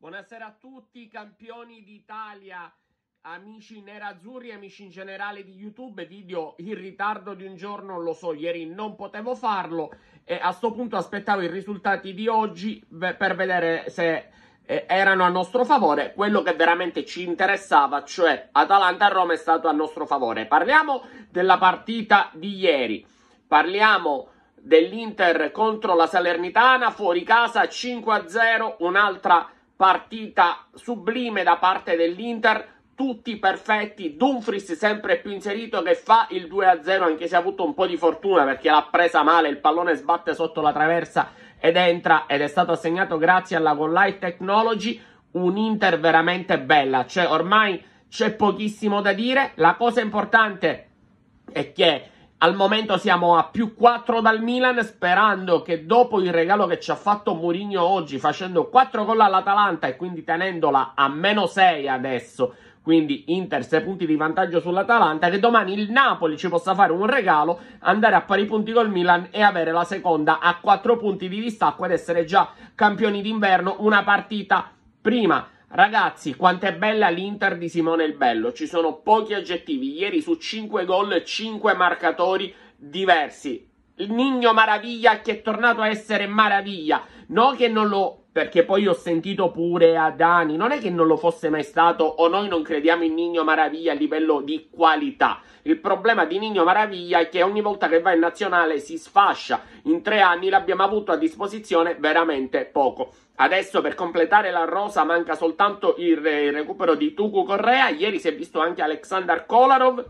Buonasera a tutti, campioni d'Italia, amici nerazzurri, amici in generale di YouTube. Video in ritardo di un giorno, lo so, ieri non potevo farlo e a questo punto aspettavo i risultati di oggi per vedere se eh, erano a nostro favore. Quello che veramente ci interessava, cioè Atalanta-Roma, è stato a nostro favore. Parliamo della partita di ieri. Parliamo dell'Inter contro la Salernitana, fuori casa 5-0, un'altra partita partita sublime da parte dell'Inter tutti perfetti, Dumfries sempre più inserito che fa il 2-0 anche se ha avuto un po' di fortuna perché l'ha presa male, il pallone sbatte sotto la traversa ed entra ed è stato assegnato grazie alla Golight Technology, un Inter veramente bella, cioè ormai c'è pochissimo da dire, la cosa importante è che al momento siamo a più 4 dal Milan, sperando che dopo il regalo che ci ha fatto Mourinho oggi, facendo 4 gol all'Atalanta e quindi tenendola a meno 6 adesso, quindi Inter 6 punti di vantaggio sull'Atalanta, che domani il Napoli ci possa fare un regalo, andare a pari punti col Milan e avere la seconda a 4 punti di distacco ed essere già campioni d'inverno una partita prima Ragazzi, quanto è bella l'Inter di Simone il Bello. Ci sono pochi aggettivi. Ieri su 5 gol, 5 marcatori diversi. Nigno Maraviglia che è tornato a essere Maraviglia. No che non lo... Perché poi ho sentito pure a Dani, non è che non lo fosse mai stato o noi non crediamo in Nigno Maraviglia a livello di qualità. Il problema di Nigno Maraviglia è che ogni volta che va in nazionale si sfascia. In tre anni l'abbiamo avuto a disposizione veramente poco. Adesso per completare la rosa manca soltanto il, il recupero di Tuku Correa. Ieri si è visto anche Alexander Kolarov.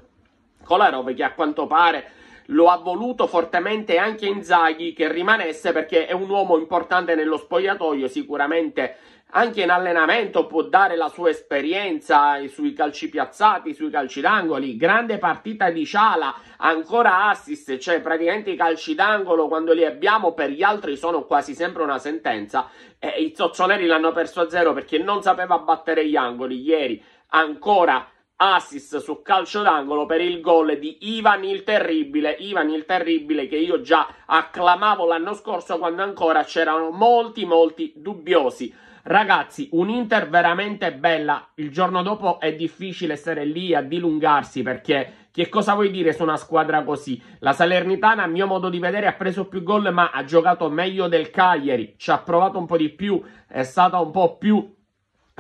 Kolarov che a quanto pare lo ha voluto fortemente anche Inzaghi che rimanesse perché è un uomo importante nello spogliatoio, sicuramente anche in allenamento può dare la sua esperienza sui calci piazzati, sui calci d'angoli, grande partita di Ciala, ancora assist, cioè praticamente i calci d'angolo quando li abbiamo per gli altri sono quasi sempre una sentenza e i zozzoneri l'hanno perso a zero perché non sapeva battere gli angoli ieri, ancora assist su calcio d'angolo per il gol di Ivan il Terribile. Ivan il Terribile che io già acclamavo l'anno scorso quando ancora c'erano molti, molti dubbiosi. Ragazzi, un Inter veramente bella. Il giorno dopo è difficile essere lì a dilungarsi perché che cosa vuoi dire su una squadra così? La Salernitana, a mio modo di vedere, ha preso più gol ma ha giocato meglio del Cagliari. Ci ha provato un po' di più, è stata un po' più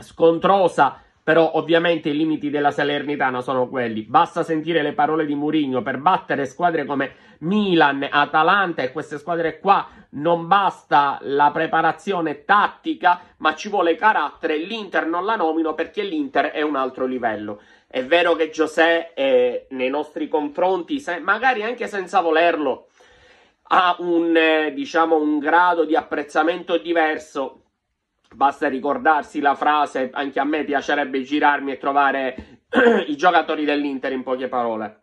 scontrosa però ovviamente i limiti della Salernitana sono quelli. Basta sentire le parole di Mourinho per battere squadre come Milan, Atalanta e queste squadre qua non basta la preparazione tattica, ma ci vuole carattere. L'Inter non la nomino perché l'Inter è un altro livello. È vero che José eh, nei nostri confronti, se, magari anche senza volerlo, ha un, eh, diciamo, un grado di apprezzamento diverso Basta ricordarsi la frase, anche a me piacerebbe girarmi e trovare i giocatori dell'Inter in poche parole.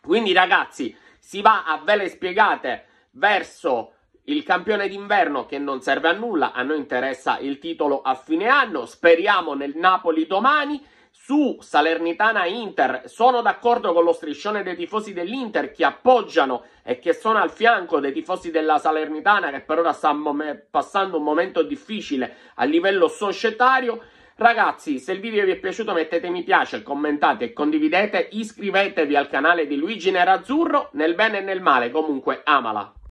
Quindi ragazzi, si va a vele spiegate verso il campione d'inverno che non serve a nulla, a noi interessa il titolo a fine anno, speriamo nel Napoli domani. Su Salernitana Inter sono d'accordo con lo striscione dei tifosi dell'Inter che appoggiano e che sono al fianco dei tifosi della Salernitana che per ora sta passando un momento difficile a livello societario. Ragazzi, se il video vi è piaciuto mettete mi piace, commentate e condividete, iscrivetevi al canale di Luigi Nerazzurro, nel bene e nel male comunque amala.